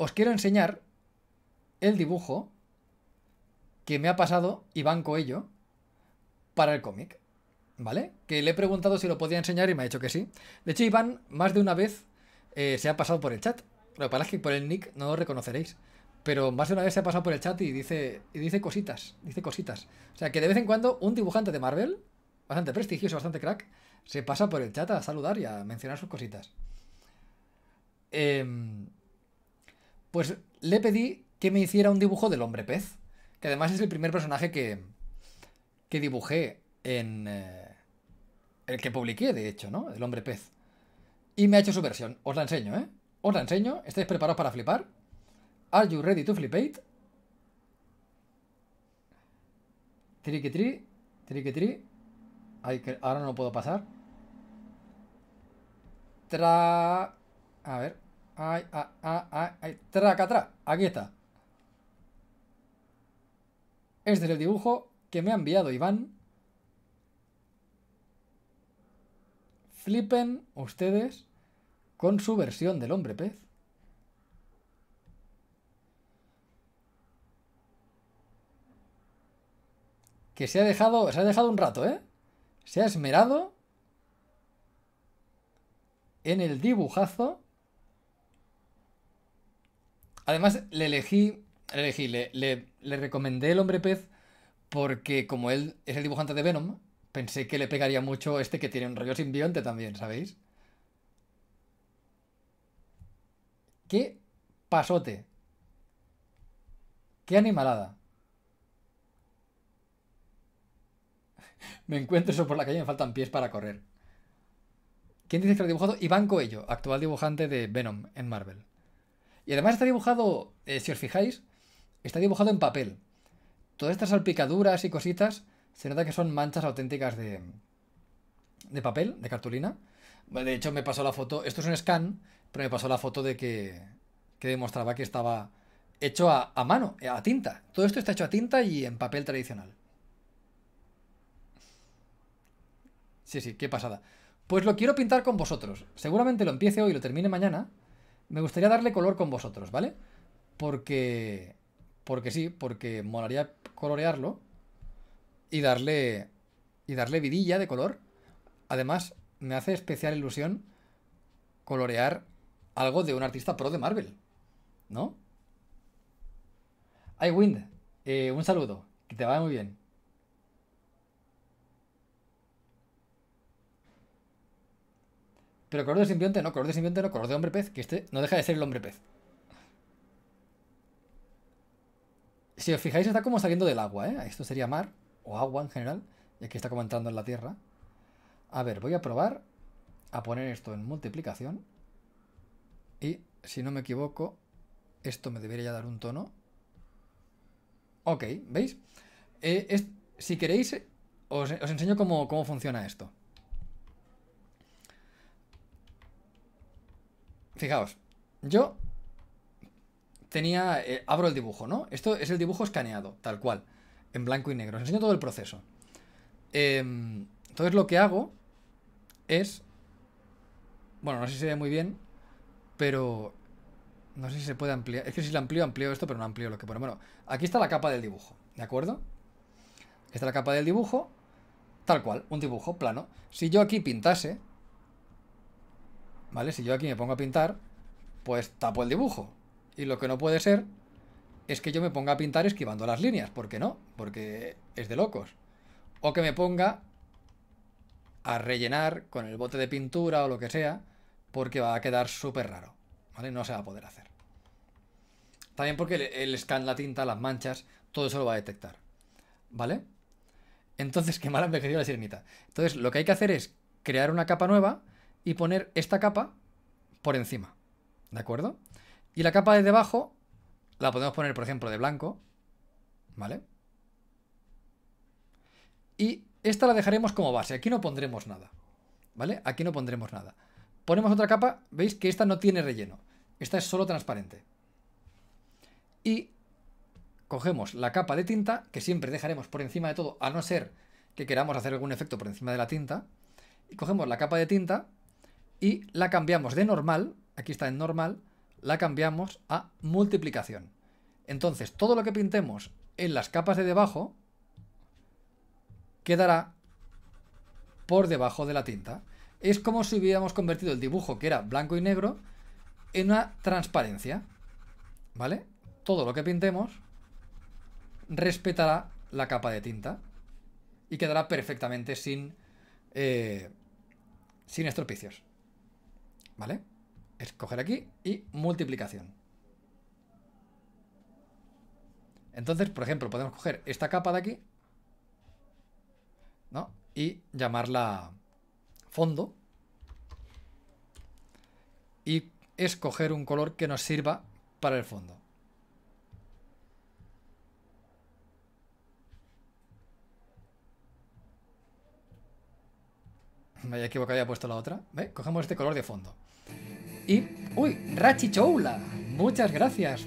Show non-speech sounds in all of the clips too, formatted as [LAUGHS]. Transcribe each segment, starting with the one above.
os quiero enseñar el dibujo que me ha pasado Iván Coello para el cómic. ¿Vale? Que le he preguntado si lo podía enseñar y me ha dicho que sí. De hecho, Iván más de una vez eh, se ha pasado por el chat. Lo que pasa es que por el nick no lo reconoceréis. Pero más de una vez se ha pasado por el chat y dice, y dice cositas. Dice cositas. O sea que de vez en cuando un dibujante de Marvel, bastante prestigioso, bastante crack, se pasa por el chat a saludar y a mencionar sus cositas. Eh, pues le pedí que me hiciera un dibujo del hombre pez, que además es el primer personaje que, que dibujé en... Eh, el que publiqué, de hecho, ¿no? El hombre pez. Y me ha hecho su versión. Os la enseño, ¿eh? Os la enseño. ¿Estáis preparados para flipar? ¿Are you ready to flipate? Triquitri, triquitri. Ay, que ahora no lo puedo pasar. Tra... A ver, Ay, ay, ay, ay, traca, Aquí está. Este es el dibujo que me ha enviado Iván. Flipen ustedes con su versión del hombre pez. Que se ha dejado, se ha dejado un rato, ¿eh? Se ha esmerado en el dibujazo Además, le elegí, le, elegí le, recomendé el hombre pez porque como él es el dibujante de Venom, pensé que le pegaría mucho este que tiene un rollo simbionte también, ¿sabéis? ¡Qué pasote! ¡Qué animalada! Me encuentro eso por la calle me faltan pies para correr. ¿Quién dice que lo ha dibujado? Iván Coello, actual dibujante de Venom en Marvel. Y además está dibujado, eh, si os fijáis, está dibujado en papel. Todas estas salpicaduras y cositas se nota que son manchas auténticas de, de papel, de cartulina. De hecho, me pasó la foto, esto es un scan, pero me pasó la foto de que, que demostraba que estaba hecho a, a mano, a tinta. Todo esto está hecho a tinta y en papel tradicional. Sí, sí, qué pasada. Pues lo quiero pintar con vosotros. Seguramente lo empiece hoy y lo termine mañana, me gustaría darle color con vosotros, ¿vale? Porque... Porque sí, porque molaría colorearlo y darle... Y darle vidilla de color. Además, me hace especial ilusión colorear algo de un artista pro de Marvel, ¿no? Ay, Wind, eh, un saludo, que te vaya muy bien. Pero color de simbionte no, color de simbionte no, color de hombre pez, que este no deja de ser el hombre pez. Si os fijáis, está como saliendo del agua, ¿eh? Esto sería mar, o agua en general, y aquí está como entrando en la tierra. A ver, voy a probar a poner esto en multiplicación. Y, si no me equivoco, esto me debería dar un tono. Ok, ¿veis? Eh, si queréis, os, enseño cómo funciona esto. Fijaos, yo tenía, eh, abro el dibujo, ¿no? Esto es el dibujo escaneado, tal cual, en blanco y negro. Os enseño todo el proceso. Em, entonces lo que hago es, bueno, no sé si se ve muy bien, pero no sé si se puede ampliar. Es que si lo amplio, amplio esto, pero no amplio lo que pone. Bueno, aquí está la capa del dibujo, ¿de acuerdo? Esta es la capa del dibujo, tal cual, un dibujo plano. Si yo aquí pintase, ¿Vale? Si yo aquí me pongo a pintar, pues tapo el dibujo. Y lo que no puede ser es que yo me ponga a pintar esquivando las líneas. ¿Por qué no? Porque es de locos. O que me ponga a rellenar con el bote de pintura o lo que sea, porque va a quedar súper raro. ¿Vale? No se va a poder hacer. También porque el, scan, la tinta, las manchas, todo eso lo va a detectar. ¿Vale? Entonces, [LAUGHS] qué mal envejecido la sirenita. Entonces, lo que hay que hacer es crear una capa nueva y poner esta capa por encima. ¿De acuerdo? Y la capa de debajo la podemos poner, por ejemplo, de blanco. ¿Vale? Y esta la dejaremos como base. Aquí no pondremos nada. ¿Vale? Aquí no pondremos nada. Ponemos otra capa. Veis que esta no tiene relleno. Esta es solo transparente. Y cogemos la capa de tinta, que siempre dejaremos por encima de todo, a no ser que queramos hacer algún efecto por encima de la tinta. Y cogemos la capa de tinta y la cambiamos de normal, aquí está en normal, la cambiamos a multiplicación. Entonces, todo lo que pintemos en las capas de debajo quedará por debajo de la tinta. Es como si hubiéramos convertido el dibujo, que era blanco y negro, en una transparencia. ¿Vale? Todo lo que pintemos respetará la capa de tinta y quedará perfectamente sin, eh, sin estropicios. ¿Vale? Escoger aquí y multiplicación. Entonces, por ejemplo, podemos coger esta capa de aquí, Y llamarla fondo. Y escoger un color que nos sirva para el fondo. Me había equivocado, había puesto la otra. ¿Ve? Cogemos este color de fondo. Y, uy, Rachi Choula, muchas gracias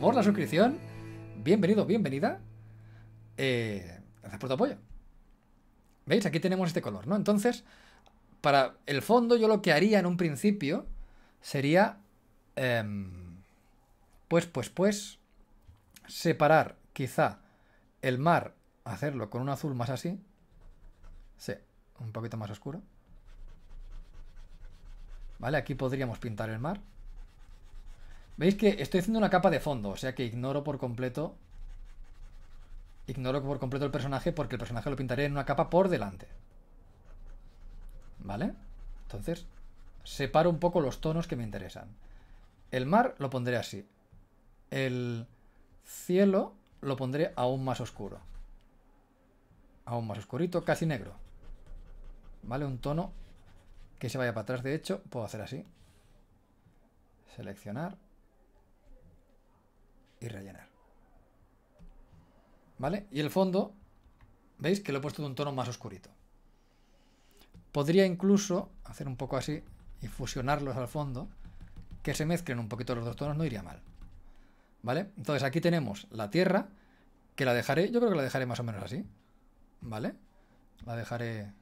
por la suscripción. Bienvenido, bienvenida. Eh, gracias por tu apoyo. ¿Veis? Aquí tenemos este color, ¿no? Entonces, para el fondo yo lo que haría en un principio sería, em, pues, pues, pues, separar quizá el mar, hacerlo con un azul más así. Sí, un poquito más oscuro. ¿Vale? Aquí podríamos pintar el mar. Veis que estoy haciendo una capa de fondo, o sea que ignoro por completo... Ignoro por completo el personaje porque el personaje lo pintaré en una capa por delante. ¿Vale? Entonces, separo un poco los tonos que me interesan. El mar lo pondré así. El cielo lo pondré aún más oscuro. Aún más oscurito, casi negro. ¿Vale? Un tono que se vaya para atrás. De hecho, puedo hacer así. Seleccionar. Y rellenar. ¿Vale? Y el fondo, ¿veis? Que lo he puesto de un tono más oscurito. Podría incluso hacer un poco así y fusionarlos al fondo. Que se mezclen un poquito los dos tonos, no iría mal. ¿Vale? Entonces aquí tenemos la tierra, que la dejaré, yo creo que la dejaré más o menos así. ¿Vale? La dejaré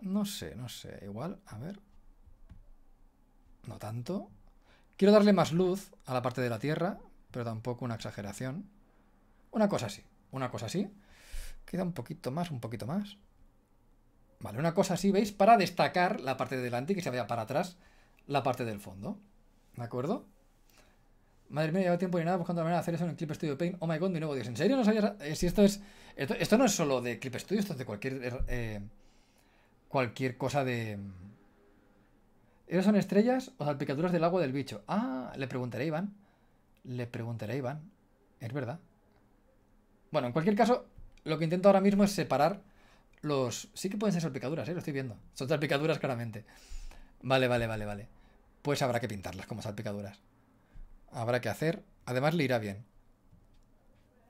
no sé, no sé. Igual, a ver. No tanto. Quiero darle más luz a la parte de la Tierra, pero tampoco una exageración. Una cosa así, una cosa así. Queda un poquito más, un poquito más. Vale, una cosa así, ¿veis? Para destacar la parte de delante y que se vea para atrás la parte del fondo. ¿De acuerdo? Madre mía, llevo tiempo ni nada buscando la manera de hacer eso en el Clip Studio Paint. Oh my god, de nuevo Dios. ¿En serio no sabías? Eh, si esto es. Esto, no es solo de Clip Studio, esto es de cualquier eh, cualquier cosa de... Mm, ¿Eso son estrellas o salpicaduras del agua del bicho? Ah, le preguntaré a Iván. Le preguntaré a Iván. Es verdad. Bueno, en cualquier caso, lo que intento ahora mismo es separar los... Sí que pueden ser salpicaduras, ¿eh? Lo estoy viendo. Son salpicaduras claramente. Vale, vale, vale, vale. Pues habrá que pintarlas como salpicaduras. Habrá que hacer. Además le irá bien.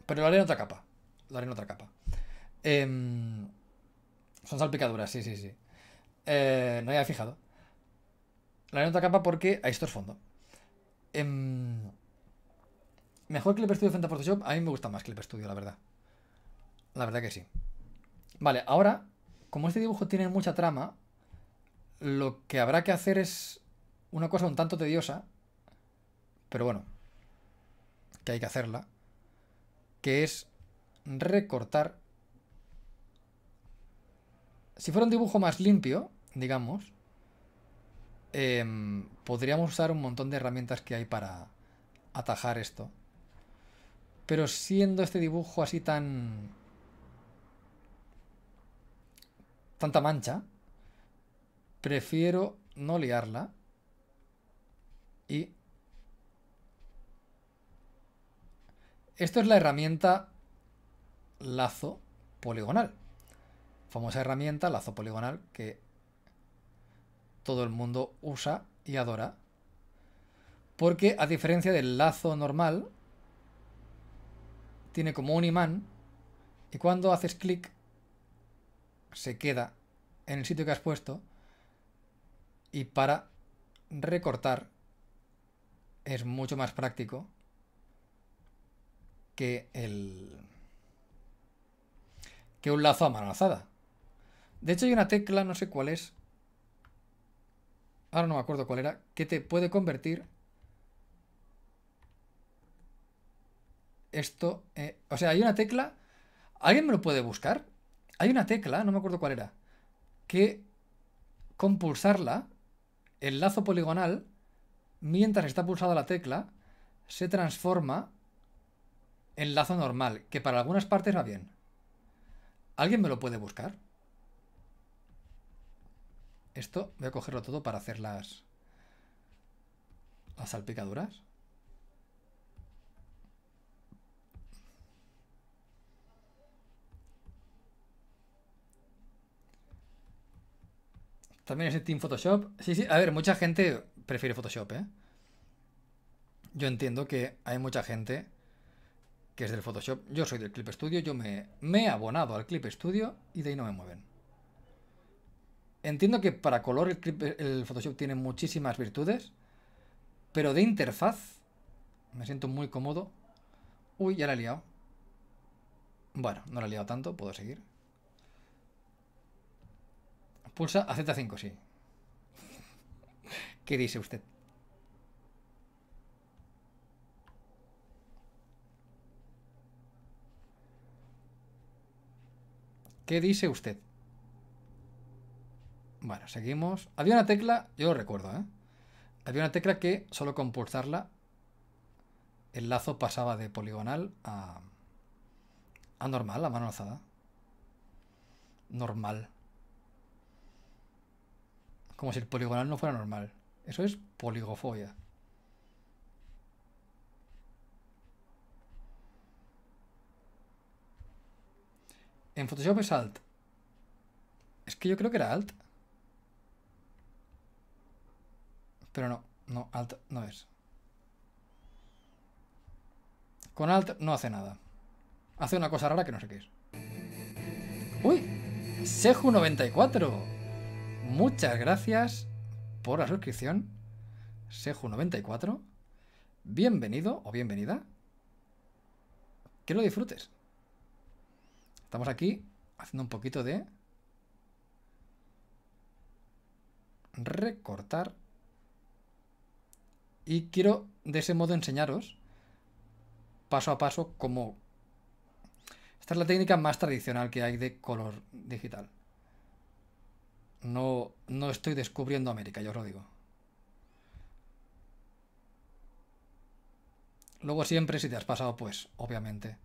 Pero lo haré en otra capa. Lo haré en otra capa. Eh... Son salpicaduras, sí, sí, sí. Eh, no había fijado. La nota capa porque ahí esto es fondo. Eh, mejor Clip Studio frente a Photoshop. A mí me gusta más Clip Studio, la verdad. La verdad que sí. Vale, ahora, como este dibujo tiene mucha trama, lo que habrá que hacer es una cosa un tanto tediosa, pero bueno, que hay que hacerla, que es recortar si fuera un dibujo más limpio, digamos, em, podríamos usar un montón de herramientas que hay para atajar esto. Pero siendo este dibujo así tan... tanta mancha, prefiero no liarla y... Esto es la herramienta lazo poligonal. Famosa herramienta, lazo poligonal, que todo el mundo usa y adora. Porque a diferencia del lazo normal, tiene como un imán y cuando haces clic se queda en el sitio que has puesto y para recortar es mucho más práctico que el que un lazo a mano alzada. De hecho hay una tecla, no sé cuál es. Ahora no me acuerdo cuál era. Que te puede convertir esto... Eh, o sea, hay una tecla... ¿Alguien me lo puede buscar? Hay una tecla, no me acuerdo cuál era. Que con pulsarla, el lazo poligonal, mientras está pulsada la tecla, se transforma en lazo normal, que para algunas partes va bien. ¿Alguien me lo puede buscar? Esto voy a cogerlo todo para hacer las, las salpicaduras. También es el Team Photoshop. Sí, sí, a ver, mucha gente prefiere Photoshop, ¿eh? Yo entiendo que hay mucha gente que es del Photoshop. Yo soy del Clip Studio, yo me, me he abonado al Clip Studio y de ahí no me mueven. Entiendo que para color el, Photoshop tiene muchísimas virtudes, pero de interfaz me siento muy cómodo. Uy, ya la he liado. Bueno, no la he liado tanto, puedo seguir. Pulsa a Z5, sí. [LAUGHS] ¿Qué dice usted? ¿Qué dice usted? Bueno, seguimos. Había una tecla, yo lo recuerdo, ¿eh? Había una tecla que solo con pulsarla el lazo pasaba de poligonal a, a normal, a mano alzada. Normal. Como si el poligonal no fuera normal. Eso es poligofobia. En Photoshop es alt. Es que yo creo que era alt. Pero no, no, Alt no es. Con alt no hace nada. Hace una cosa rara que no sé qué es. ¡Uy! Seju94. Muchas gracias por la suscripción. Seju94. Bienvenido o bienvenida. Que lo disfrutes. Estamos aquí haciendo un poquito de recortar y quiero de ese modo enseñaros paso a paso cómo... Esta es la técnica más tradicional que hay de color digital. No, no estoy descubriendo América, yo os lo digo. Luego siempre, si te has pasado, pues obviamente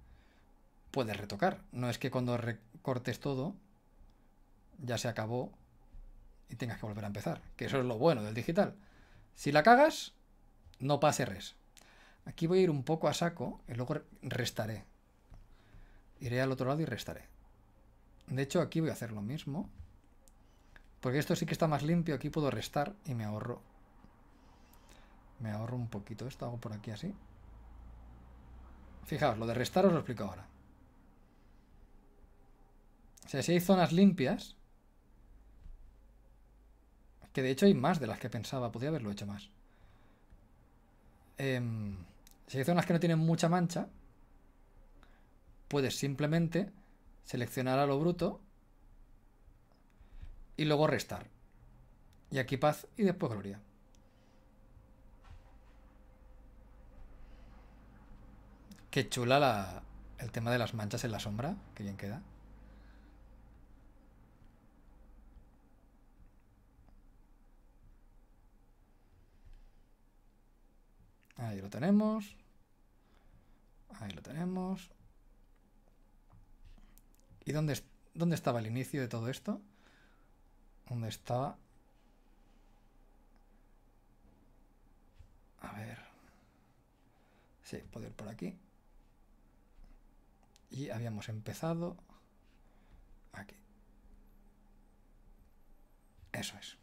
puedes retocar. No es que cuando recortes todo ya se acabó y tengas que volver a empezar. Que eso es lo bueno del digital. Si la cagas, no pase res. Aquí voy a ir un poco a saco y luego restaré. Iré al otro lado y restaré. De hecho, aquí voy a hacer lo mismo. Porque esto sí que está más limpio. Aquí puedo restar y me ahorro. Me ahorro un poquito esto. Hago por aquí así. Fijaos, lo de restar os lo explico ahora. O sea, si hay zonas limpias... Que de hecho hay más de las que pensaba. Podría haberlo hecho más eh, zonas que no tienen mucha mancha, puedes simplemente seleccionar a lo bruto y luego restar. Y aquí paz y después gloria. Qué chula el tema de las manchas en la sombra, que bien queda. Ahí lo tenemos. Ahí lo tenemos. ¿Y dónde, estaba el inicio de todo esto? ¿Dónde estaba? A ver. Sí, puedo ir por aquí. Y habíamos empezado aquí. Eso es.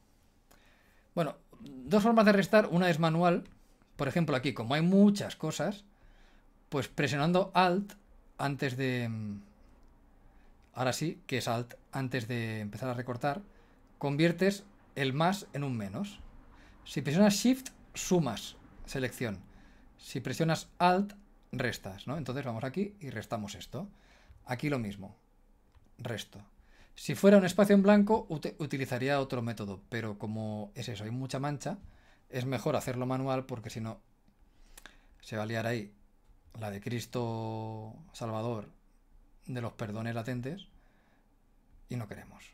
Bueno, dos formas de restar. Una es manual, por ejemplo, aquí, como hay muchas cosas, pues presionando Alt antes de... Mm, ahora sí, que es Alt antes de empezar a recortar, conviertes el más en un menos. Si presionas Shift, sumas selección. Si presionas Alt, restas, ¿no? Entonces vamos aquí y restamos esto. Aquí lo mismo, resto. Si fuera un espacio en blanco, utilizaría otro método, pero como es eso, hay mucha mancha, es mejor hacerlo manual porque si no se va a liar ahí la de Cristo Salvador de los perdones latentes y no queremos.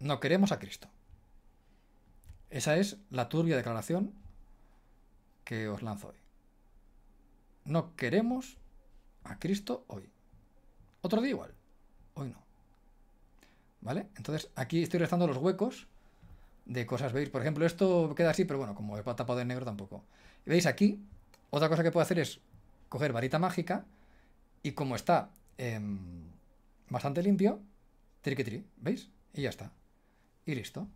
No queremos a Cristo. Esa es la turbia declaración que os lanzo hoy. No queremos a Cristo hoy. Otro día igual. Hoy no. ¿Vale? Entonces aquí estoy restando los huecos de cosas. ¿Veis? Por ejemplo, esto queda así, pero bueno, como he tapado de negro tampoco. ¿Veis aquí? Otra cosa que puedo hacer es coger varita mágica y como está em, bastante limpio, trique ¿veis? Y ya está. Y listo.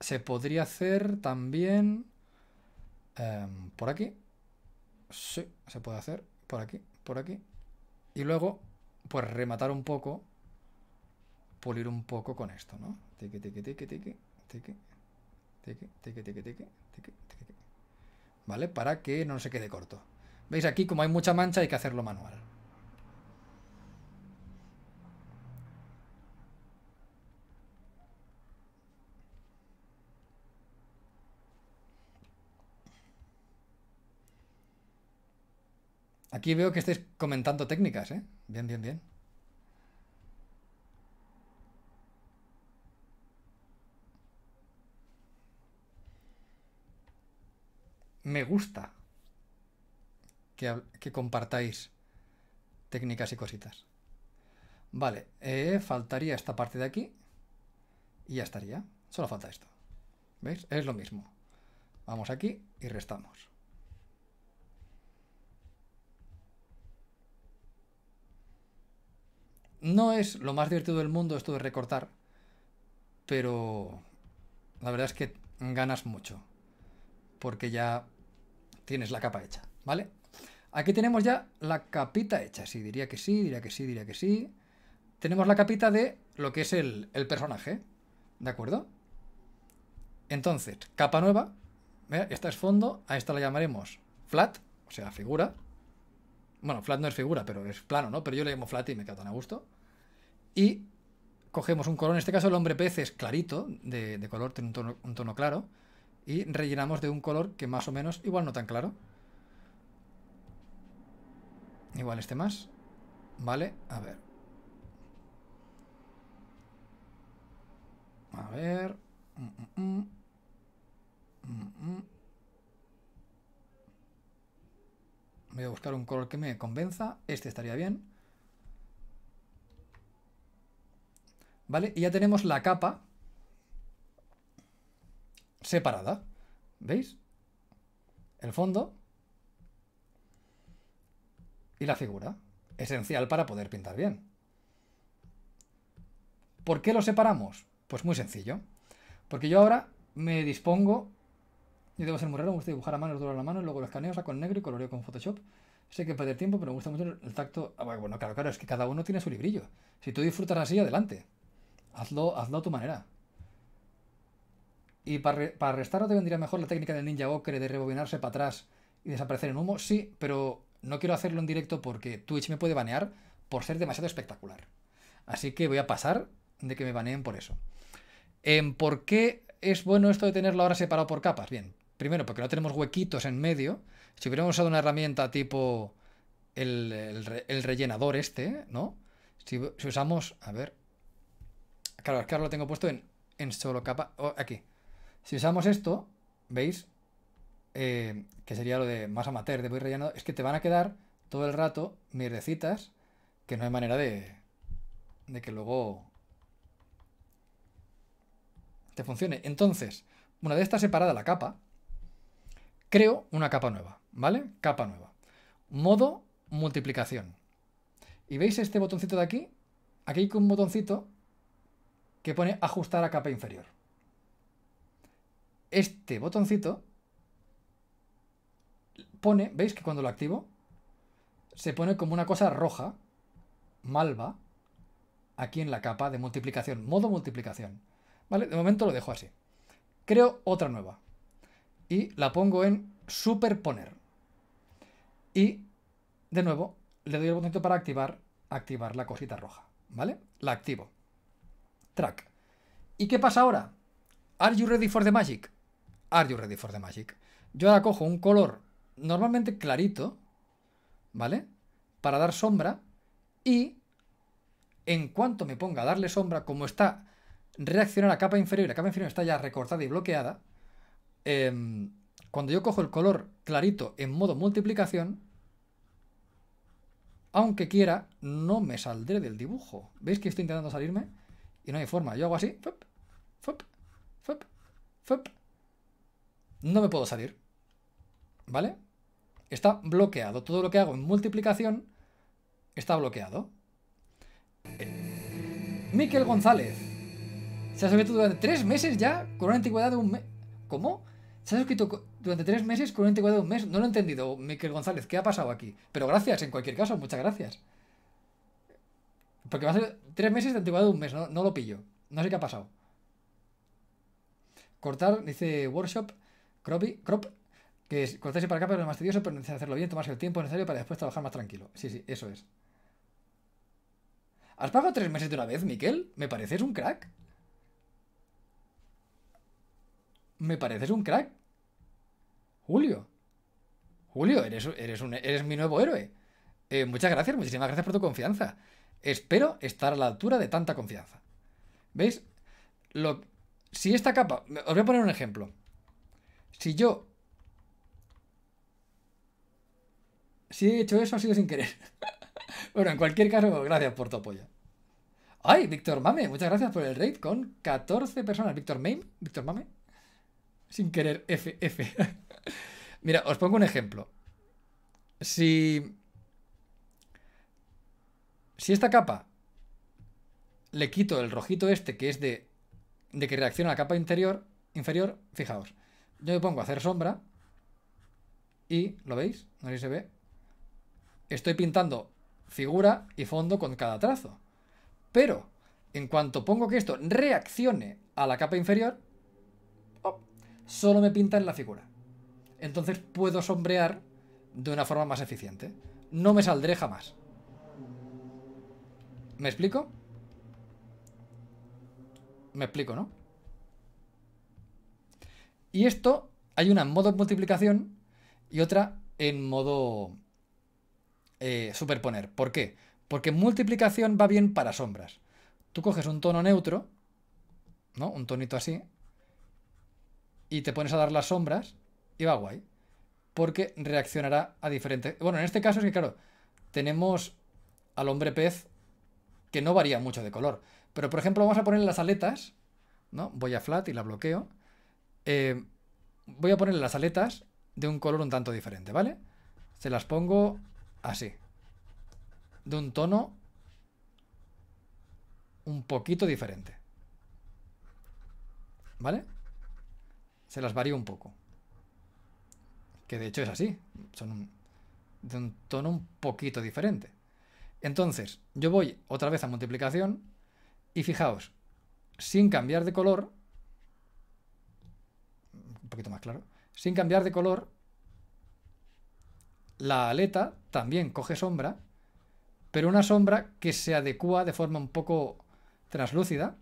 Se podría hacer también em, por aquí. Sí, se puede hacer por aquí, por aquí. Y luego, pues rematar un poco, pulir un poco con esto, ¿no? Tiqui, tiqui, tiqui, tiqui. ¿Vale? Para que no se quede corto. ¿Veis? Aquí como hay mucha mancha hay que hacerlo manual. Aquí veo que estáis comentando técnicas, ¿eh? Bien, bien, bien. me gusta que, compartáis técnicas y cositas. Vale, eh, faltaría esta parte de aquí y ya estaría. Solo falta esto. ¿Veis? Es lo mismo. Vamos aquí y restamos. No es lo más divertido del mundo esto de recortar, pero la verdad es que ganas mucho porque ya tienes la capa hecha, ¿vale? Aquí tenemos ya la capita hecha, sí, diría que sí, diría que sí, diría que sí. Tenemos la capita de lo que es el, personaje, ¿de acuerdo? Entonces, capa nueva, ¿eh? esta es fondo, a esta la llamaremos flat, o sea, figura. Bueno, flat no es figura, pero es plano, ¿no? Pero yo le llamo flat y me queda tan a gusto. Y cogemos un color, en este caso el hombre pez es clarito, de, color, tiene un tono claro y rellenamos de un color que más o menos, igual no tan claro. Igual este más. Vale, a ver. A ver. Mm, mm, mm. Voy a buscar un color que me convenza. Este estaría bien. Vale, y ya tenemos la capa separada. ¿Veis? El fondo y la figura. Esencial para poder pintar bien. ¿Por qué lo separamos? Pues muy sencillo. Porque yo ahora me dispongo... Yo debo ser muy raro, me gusta dibujar a mano, duro a la mano, luego lo escaneo, saco negro y coloreo con Photoshop. Sé que perder tiempo, pero me gusta mucho el tacto... Ah, bueno, claro, claro, es que cada uno tiene su librillo. Si tú disfrutas así, adelante. Hazlo, hazlo a tu manera. ¿Y para, restar te vendría mejor la técnica del ninja ocre de rebobinarse para atrás y desaparecer en humo? Sí, pero no quiero hacerlo en directo porque Twitch me puede banear por ser demasiado espectacular. Así que voy a pasar de que me baneen por eso. Em, ¿Por qué es bueno esto de tenerlo ahora separado por capas? Bien, primero porque no tenemos huequitos en medio. Si hubiéramos usado una herramienta tipo el, rellenador este, ¿no? Si, usamos, a ver... Claro, es que ahora lo tengo puesto en, en solo capa... Oh, aquí. Si usamos esto, ¿veis? Eh, que sería lo de más amateur, de voy rellenando, es que te van a quedar todo el rato mierdecitas que no hay manera de, de que luego te funcione. Entonces, una vez está separada la capa, creo una capa nueva, ¿vale? Capa nueva. Modo multiplicación. Y veis este botoncito de aquí, aquí hay un botoncito que pone ajustar a capa inferior este botoncito pone, ¿veis que cuando lo activo? Se pone como una cosa roja, malva, aquí en la capa de multiplicación, modo multiplicación. ¿Vale? De momento lo dejo así. Creo otra nueva y la pongo en superponer. Y de nuevo le doy el botoncito para activar, activar la cosita roja. ¿Vale? La activo. Track. ¿Y qué pasa ahora? ¿Are you ready for the magic? Are You Ready for the Magic? Yo ahora cojo un color normalmente clarito, ¿vale? Para dar sombra y en cuanto me ponga a darle sombra, como está reaccionar a capa inferior, la capa inferior está ya recortada y bloqueada, em, cuando yo cojo el color clarito en modo multiplicación, aunque quiera, no me saldré del dibujo. ¿Veis que estoy intentando salirme? Y no hay forma. Yo hago así, no me puedo salir. ¿Vale? Está bloqueado. Todo lo que hago en multiplicación está bloqueado. Miquel González. Se ha suscrito durante tres meses ya con una antigüedad de un mes. ¿Cómo? Se ha suscrito durante tres meses con una antigüedad de un mes. No lo he entendido, Miquel González. ¿Qué ha pasado aquí? Pero gracias, en cualquier caso, muchas gracias. Porque va a ser tres meses de antigüedad de un mes. No, no lo pillo. No sé qué ha pasado. Cortar, dice Workshop. Crop, crop, que es cortarse para acá, pero es más tedioso, pero necesita hacerlo bien, tomarse el tiempo necesario para después trabajar más tranquilo. Sí, sí, eso es. ¿Has pagado tres meses de una vez, Miquel? ¿Me pareces un crack? ¿Me pareces un crack? Julio. Julio, eres, eres, un, eres mi nuevo héroe. Eh, muchas gracias, muchísimas gracias por tu confianza. Espero estar a la altura de tanta confianza. ¿Veis? Lo, si esta capa... Os voy a poner un ejemplo. Si yo... Si he hecho eso ha sido sin querer. [LAUGHS] bueno, en cualquier caso, gracias por tu apoyo. ¡Ay, Víctor Mame! Muchas gracias por el raid con 14 personas. ¿Víctor Mame? ¿Víctor Mame? Sin querer, F, F. [LAUGHS] Mira, os pongo un ejemplo. Si... Si esta capa le quito el rojito este que es de, de que reacciona la capa interior, inferior, fijaos. Yo me pongo a hacer sombra. Y, ¿lo veis? No sé se ve. Estoy pintando figura y fondo con cada trazo. Pero, en cuanto pongo que esto reaccione a la capa inferior, solo me pinta en la figura. Entonces puedo sombrear de una forma más eficiente. No me saldré jamás. ¿Me explico? Me explico, ¿no? Y esto hay una en modo multiplicación y otra en modo eh, superponer. ¿Por qué? Porque multiplicación va bien para sombras. Tú coges un tono neutro, ¿no? Un tonito así, y te pones a dar las sombras y va guay. Porque reaccionará a diferentes... Bueno, en este caso es que, claro, tenemos al hombre pez que no varía mucho de color. Pero, por ejemplo, vamos a poner las aletas, ¿no? Voy a flat y la bloqueo. Eh, voy a ponerle las aletas de un color un tanto diferente, ¿vale? Se las pongo así. De un tono un poquito diferente. ¿Vale? Se las varío un poco. Que de hecho es así. Son de un tono un poquito diferente. Entonces, yo voy otra vez a multiplicación y fijaos, sin cambiar de color, poquito más claro, sin cambiar de color, la aleta también coge sombra, pero una sombra que se adecua de forma un poco translúcida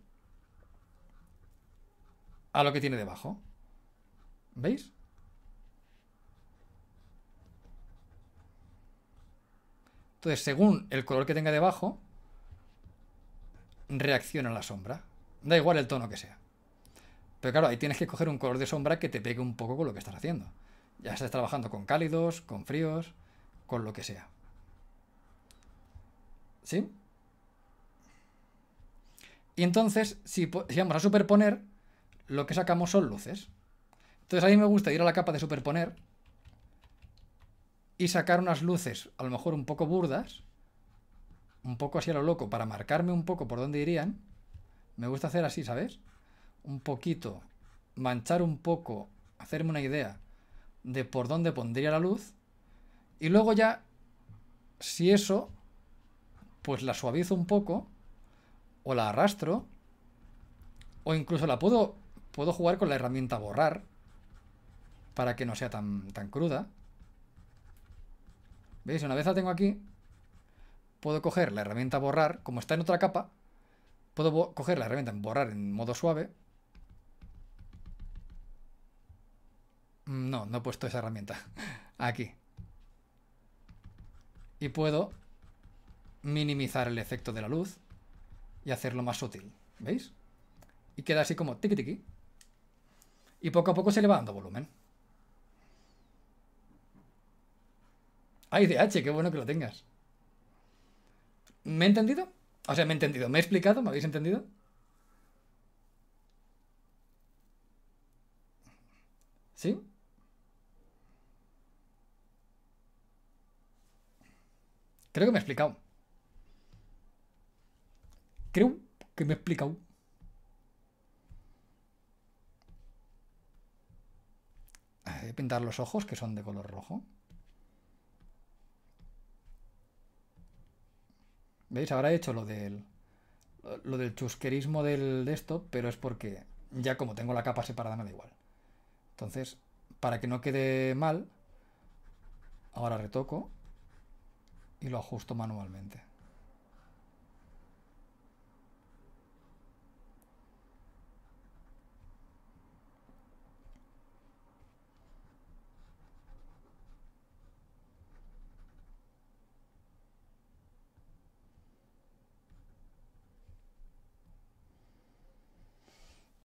a lo que tiene debajo. ¿Veis? Entonces, según el color que tenga debajo, reacciona la sombra. Da igual el tono que sea. Pero claro, ahí tienes que coger un color de sombra que te pegue un poco con lo que estás haciendo. Ya estás trabajando con cálidos, con fríos, con lo que sea. ¿Sí? Y entonces, si, vamos a superponer, lo que sacamos son luces. Entonces a mí me gusta ir a la capa de superponer y sacar unas luces, a lo mejor un poco burdas, un poco así a lo loco, para marcarme un poco por dónde irían. Me gusta hacer así, ¿sabes? un poquito, manchar un poco, hacerme una idea de por dónde pondría la luz. Y luego ya, si eso, pues la suavizo un poco, o la arrastro, o incluso la puedo, puedo jugar con la herramienta borrar, para que no sea tan, tan cruda. ¿Veis? Una vez la tengo aquí, puedo coger la herramienta borrar, como está en otra capa, puedo coger la herramienta borrar en modo suave, Mm, no, no he puesto esa herramienta. Aquí. Y puedo minimizar el efecto de la luz y hacerlo más sutil. ¿Veis? Y queda así como tiki tiki Y poco a poco se le va dando volumen. ¡Ay, DH! ¡Qué bueno que lo tengas! ¿Me he entendido? O sea, me he entendido. ¿Me he explicado? ¿Me habéis entendido? ¿Sí? Creo que me he explicado. Creo que me he explicado. Voy a pintar los ojos que son de color rojo. ¿Veis? Ahora he hecho lo del, lo del chusquerismo del, de esto, pero es porque ya como tengo la capa separada me da igual. Entonces, para que no quede mal, ahora retoco y lo ajusto manualmente.